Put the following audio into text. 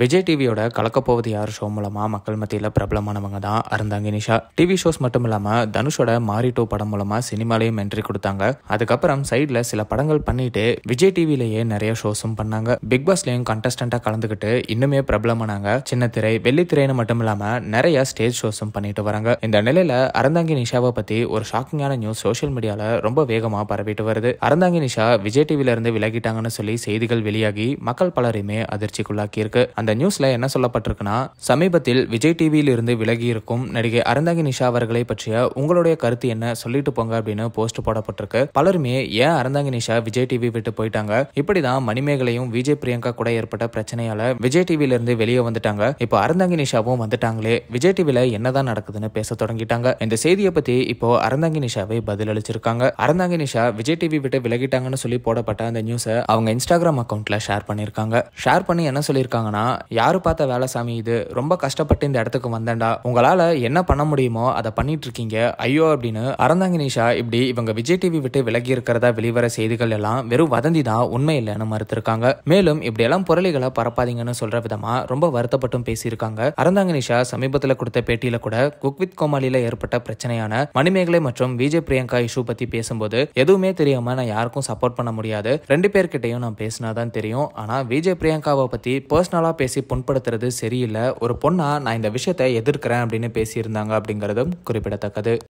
விஜய் டிவியோட கலக்கப்போவது யார் ஷோ மூலமாக மக்கள் மத்தியில் பிரபலமானவங்க தான் அருந்தாங்க நிஷா டிவி ஷோஸ் மட்டும் இல்லாமல் தனுஷோட மாரிட்டோ படம் மூலமாக சினிமாலையும் என்ட்ரி கொடுத்தாங்க அதுக்கப்புறம் சைடில் சில படங்கள் பண்ணிட்டு விஜய் டிவிலேயே நிறைய ஷோஸும் பண்ணாங்க பிக் பாஸ்லயும் கண்டஸ்டண்ட்டாக கலந்துக்கிட்டு இன்னுமே பிரபலமானாங்க சின்ன திரை வெள்ளித்திரைன்னு மட்டும் இல்லாமல் நிறைய ஸ்டேஜ் ஷோஸும் பண்ணிட்டு வராங்க இந்த நிலையில் அருந்தாங்கி நிஷாவை பற்றி ஒரு ஷாக்கிங்கான நியூஸ் சோஷியல் மீடியாவில் ரொம்ப வேகமாக பரவிட்டு வருது அருந்தாங்கி நிஷா விஜய் இருந்து விலகிட்டாங்கன்னு சொல்லி செய்திகள் வெளியாகி மக்கள் பலரையுமே அதிர்ச்சிக்குள்ளாக்கியிருக்கு அந்த நியூஸ்ல என்ன சொல்லப்பட்டிருக்குன்னா சமீபத்தில் விஜய் டிவியில் இருந்து விலகி இருக்கும் நடிகை அறந்தாங்கி நிஷா அவர்களை பற்றிய உங்களுடைய கருத்து என்ன சொல்லிட்டு போங்க அப்படின்னு போஸ்ட் போடப்பட்டிருக்கு பலருமே ஏன் அறந்தாங்கி நிஷா விஜய் டிவி விட்டு போயிட்டாங்க இப்படிதான் மணிமேகலையும் விஜய் பிரியங்கா கூட ஏற்பட்ட பிரச்சனையால விஜய் டிவியில இருந்து வெளியே வந்துட்டாங்க இப்போ அறந்தாங்கி நிஷாவும் வந்துட்டாங்களே விஜய் டிவில என்னதான் நடக்குதுன்னு பேச தொடங்கிட்டாங்க இந்த செய்தியை பத்தி இப்போ அறந்தாங்கி நிஷாவை பதிலளிச்சிருக்காங்க அறந்தாங்கி நிஷா விஜய் டிவி விட்டு விலகிட்டாங்கன்னு சொல்லி போடப்பட்ட அந்த நியூஸை அவங்க இன்ஸ்டாகிராம் அக்கௌண்ட்ல ஷேர் பண்ணியிருக்காங்க ஷேர் பண்ணி என்ன சொல்லியிருக்காங்கன்னா தான் யாரு பார்த்த வேலை சாமி இது ரொம்ப கஷ்டப்பட்டு இந்த இடத்துக்கு வந்தேன்டா உங்களால் என்ன பண்ண முடியுமோ அதை பண்ணிட்டு இருக்கீங்க ஐயோ அப்படின்னு அறந்தாங்க இப்படி இவங்க விஜய் டிவி விட்டு விலகி இருக்கிறதா வெளிவர செய்திகள் எல்லாம் வெறும் வதந்தி தான் உண்மை இல்லைன்னு மறுத்திருக்காங்க மேலும் இப்படியெல்லாம் புரளிகளை பரப்பாதீங்கன்னு சொல்ற விதமா ரொம்ப வருத்தப்பட்டும் பேசியிருக்காங்க அறந்தாங்க சமீபத்தில் கொடுத்த பேட்டியில கூட குக் வித் ஏற்பட்ட பிரச்சனையான மணிமேகலை மற்றும் விஜய் பிரியங்கா இஷ்யூ பத்தி பேசும்போது எதுவுமே தெரியாம நான் யாருக்கும் சப்போர்ட் பண்ண முடியாது ரெண்டு பேர்கிட்டையும் நான் பேசினாதான் தெரியும் ஆனா விஜய் பிரியங்காவை பத்தி பர்சனலா பேசி புண்படுத்துறது சரியில்லை ஒரு பொண்ணாக நான் இந்த விஷயத்தை எதிர்க்கிறேன் அப்படின்னு பேசியிருந்தாங்க அப்படிங்கிறதும் குறிப்பிடத்தக்கது